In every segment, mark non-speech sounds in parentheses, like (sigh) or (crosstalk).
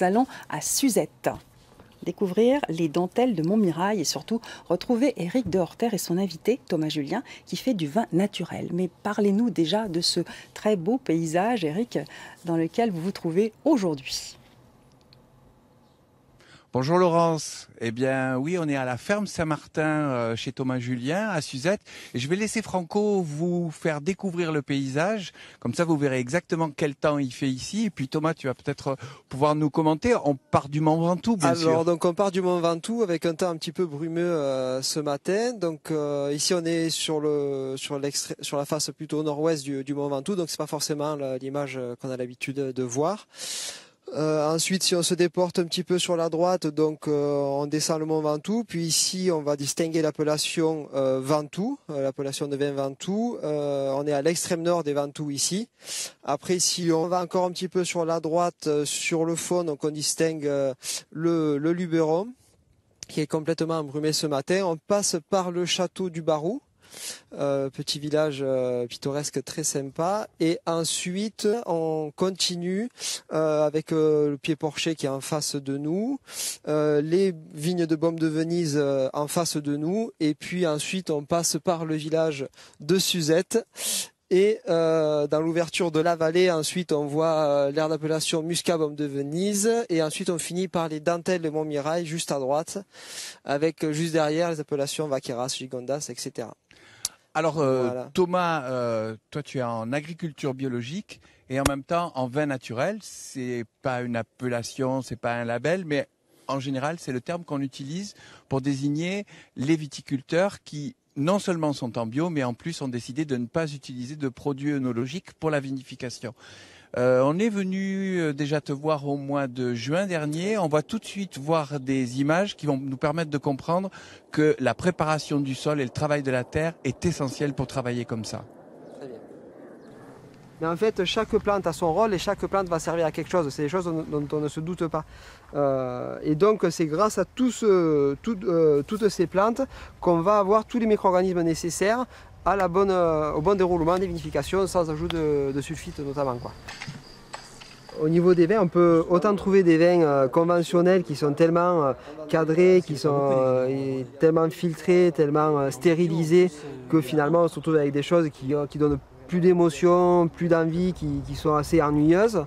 Nous allons à Suzette découvrir les dentelles de Montmirail et surtout retrouver Eric de et son invité Thomas Julien qui fait du vin naturel. Mais parlez-nous déjà de ce très beau paysage, Eric dans lequel vous vous trouvez aujourd'hui. Bonjour Laurence. Eh bien oui, on est à la ferme Saint-Martin euh, chez Thomas Julien à Suzette. Et je vais laisser Franco vous faire découvrir le paysage. Comme ça, vous verrez exactement quel temps il fait ici. Et puis Thomas, tu vas peut-être euh, pouvoir nous commenter. On part du Mont Ventoux, bien sûr. Alors donc on part du Mont Ventoux avec un temps un petit peu brumeux euh, ce matin. Donc ici on est sur le sur sur la face plutôt nord-ouest du, du Mont Ventoux. Donc c'est pas forcément l'image qu'on a l'habitude de voir. Euh, ensuite, si on se déporte un petit peu sur la droite, donc euh, on descend le mont Ventoux, puis ici on va distinguer l'appellation euh, Ventoux, l'appellation de vin Ventoux. on est à l'extrême nord des Ventoux ici. Après, si on va encore un petit peu sur la droite, sur le fond, on distingue le, le Luberon, qui est complètement embrumé ce matin. On passe par le château du Barou, euh, petit village euh, pittoresque très sympa. Et ensuite, on continue euh, avec le pied porcher qui est en face de nous, les vignes de baume de Venise en face de nous, et puis ensuite on passe par le village de Suzette. Et dans l'ouverture de la vallée, ensuite on voit euh, l'aire d'appellation Muscabum de Venise. Et ensuite on finit par les dentelles de Montmirail juste à droite, avec juste derrière les appellations Vaqueras, Gigondas, etc. Alors euh, Thomas, euh, toi tu es en agriculture biologique et en même temps en vin naturel. C'est pas une appellation, c'est pas un label, mais en général c'est le terme qu'on utilise pour désigner les viticulteurs qui non seulement sont en bio, mais en plus ont décidé de ne pas utiliser de produits œnologiques pour la vinification. Euh, on est venu euh, déjà te voir au mois de juin dernier. On va tout de suite voir des images qui vont nous permettre de comprendre que la préparation du sol et le travail de la terre est essentiel pour travailler comme ça. Mais en fait, chaque plante a son rôle et chaque plante va servir à quelque chose. C'est des choses dont, on ne se doute pas. Euh, et donc, c'est grâce à toutes ces plantes qu'on va avoir tous les micro-organismes nécessaires euh, au bon déroulement des vinifications sans ajout de, de sulfite notamment. Au niveau des vins, on peut autant trouver des vins euh, conventionnels qui sont tellement euh, cadrés, qui sont tellement filtrés, tellement stérilisés, que finalement on se retrouve avec des choses qui, qui donnent plus d'émotion, plus d'envie, qui sont assez ennuyeuses.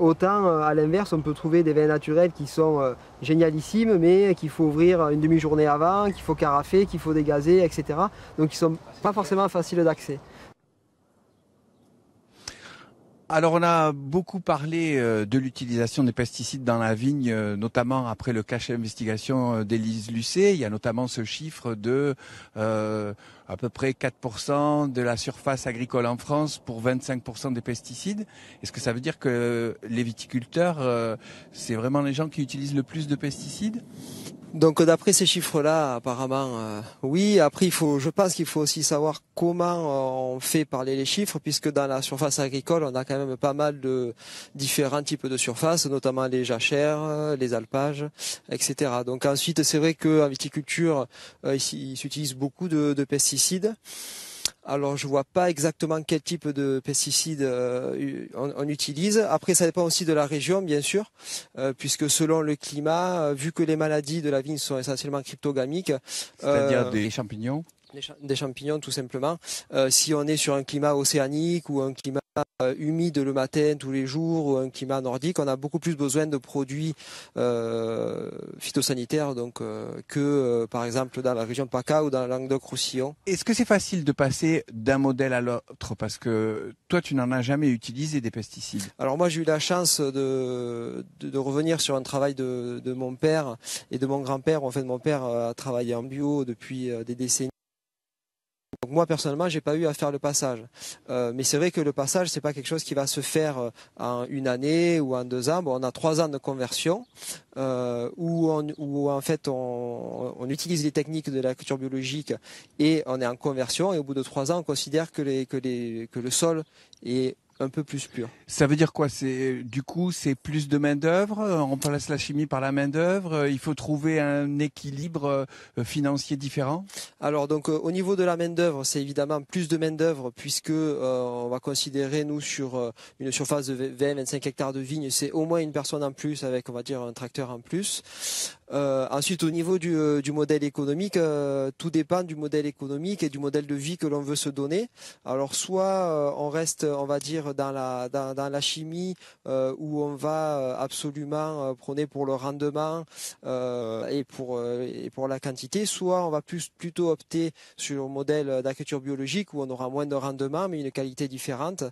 Autant euh, à l'inverse, on peut trouver des vins naturels qui sont euh, génialissimes, mais qu'il faut ouvrir une demi-journée avant, qu'il faut carafer, qu'il faut dégazer, etc. Donc ils ne sont pas forcément faciles d'accès. Alors on a beaucoup parlé euh, de l'utilisation des pesticides dans la vigne, euh, notamment après le cachet investigation euh, d'Élise Lucet. Il y a notamment ce chiffre de à peu près 4% de la surface agricole en France pour 25% des pesticides. Est-ce que ça veut dire que les viticulteurs, c'est vraiment les gens qui utilisent le plus de pesticides donc d'après ces chiffres-là, apparemment, euh, oui. Après, il faut, je pense qu'il faut aussi savoir comment euh, on fait parler les chiffres, puisque dans la surface agricole, on a quand même pas mal de différents types de surfaces, notamment les jachères, euh, les alpages, etc. Donc ensuite, c'est vrai qu'en viticulture, ici, il s'utilise beaucoup de pesticides. Alors je vois pas exactement quel type de pesticides euh, on, utilise. Après ça dépend aussi de la région bien sûr, euh, puisque selon le climat, euh, vu que les maladies de la vigne sont essentiellement cryptogamiques, c'est-à-dire des champignons des champignons tout simplement. Euh, si on est sur un climat océanique ou un climat euh, humide le matin tous les jours ou un climat nordique, on a beaucoup plus besoin de produits euh, phytosanitaires donc que par exemple dans la région de PACA ou dans la Languedoc-Roussillon. Est-ce que c'est facile de passer d'un modèle à l'autre parce que toi tu n'en as jamais utilisé des pesticides Alors moi j'ai eu la chance de, revenir sur un travail de, de mon père et de mon grand-père. En fait mon père a travaillé en bio depuis des décennies moi personnellement, j'ai pas eu à faire le passage. Euh, mais c'est vrai que le passage, c'est pas quelque chose qui va se faire euh, en une année ou en deux ans. Bon, on a trois ans de conversion euh, où, on, en fait on, utilise les techniques de la culture biologique et on est en conversion. Et au bout de trois ans, on considère que, les, que, que le sol est un peu plus pur. Ça veut dire quoi C'est du coup c'est plus de main d'œuvre. Euh, on place la chimie par la main d'œuvre. Euh, il faut trouver un équilibre euh, financier différent. Alors donc au niveau de la main d'œuvre, c'est évidemment plus de main d'œuvre puisque on va considérer nous sur une surface de 20-25 hectares de vignes, c'est au moins une personne en plus avec on va dire un tracteur en plus. Euh, ensuite, au niveau du, euh, modèle économique, euh, tout dépend du modèle économique et du modèle de vie que l'on veut se donner. Alors, soit on reste, on va dire, dans la, dans, la chimie où on va absolument prôner pour le rendement et, pour, et pour la quantité, soit on va plus, plutôt opter sur le modèle d'agriculture biologique où on aura moins de rendement mais une qualité différente.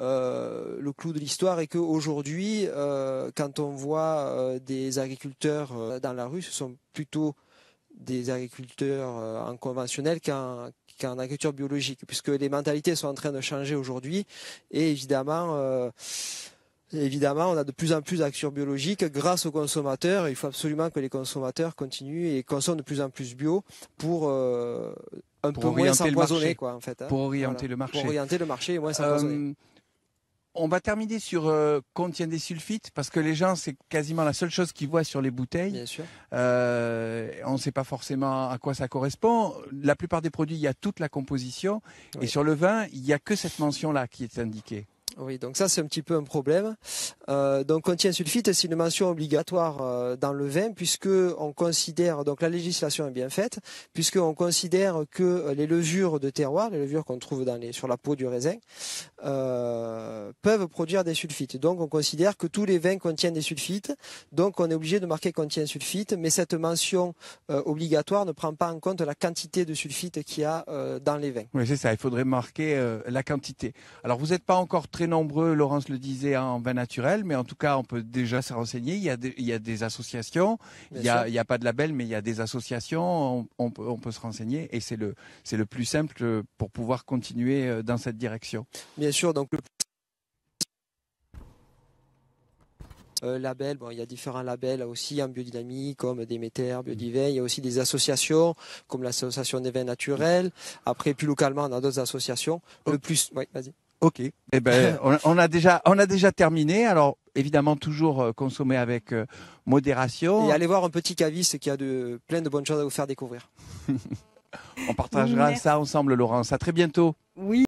Euh, le clou de l'histoire est qu'aujourd'hui, euh, quand on voit euh, des agriculteurs euh, dans la rue, ce sont plutôt des agriculteurs en conventionnel qu'en agriculture biologique, puisque les mentalités sont en train de changer aujourd'hui. Et évidemment, Évidemment, on a de plus en plus d'actions biologiques grâce aux consommateurs. Il faut absolument que les consommateurs continuent et consomment de plus en plus bio pour un peu moins s'empoisonner, quoi, en fait. Hein. Pour orienter le marché. Pour orienter le marché et moins s'empoisonner on va terminer sur euh, contient des sulfites parce que les gens c'est quasiment la seule chose qu'ils voient sur les bouteilles. Euh, on ne sait pas forcément à quoi ça correspond. La plupart des produits, il y a toute la composition et sur le vin, il n'y a que cette mention là qui est indiquée. Oui, donc ça c'est un petit peu un problème. Euh, donc contient sulfite, c'est une mention obligatoire dans le vin puisque on considère donc la législation est bien faite puisque on considère que les levures de terroir, les levures qu'on trouve dans sur la peau du raisin, euh, peuvent produire des sulfites. Donc on considère que tous les vins contiennent des sulfites, donc on est obligé de marquer contient sulfite, mais cette mention euh, obligatoire ne prend pas en compte la quantité de sulfite qu'il y a euh, dans les vins. Oui, c'est ça, il faudrait marquer la quantité. Alors vous n'êtes pas encore très nombreux, Laurence le disait, hein, en vin naturel, mais en tout cas on peut déjà se renseigner, il y a des, il des associations, il n'y a, pas de label, mais il y a des associations, on, peut, se renseigner, et c'est le, le plus simple pour pouvoir continuer dans cette direction bien sûr, donc le euh, bon, il y a différents labels aussi en hein, biodynamie comme Déméter, Biodivin, il y a aussi des associations comme l'association des vins naturels. Après, plus localement, on a d'autres associations. Le plus, oui, vas-y. Ok. Eh ben, (laughs) on, a déjà, on a déjà terminé. Alors, évidemment, toujours euh, consommer avec euh, modération. Et allez voir un petit caviste qui a de, plein de bonnes choses à vous faire découvrir. (laughs) on partagera ça ensemble, Laurence. À très bientôt. Oui.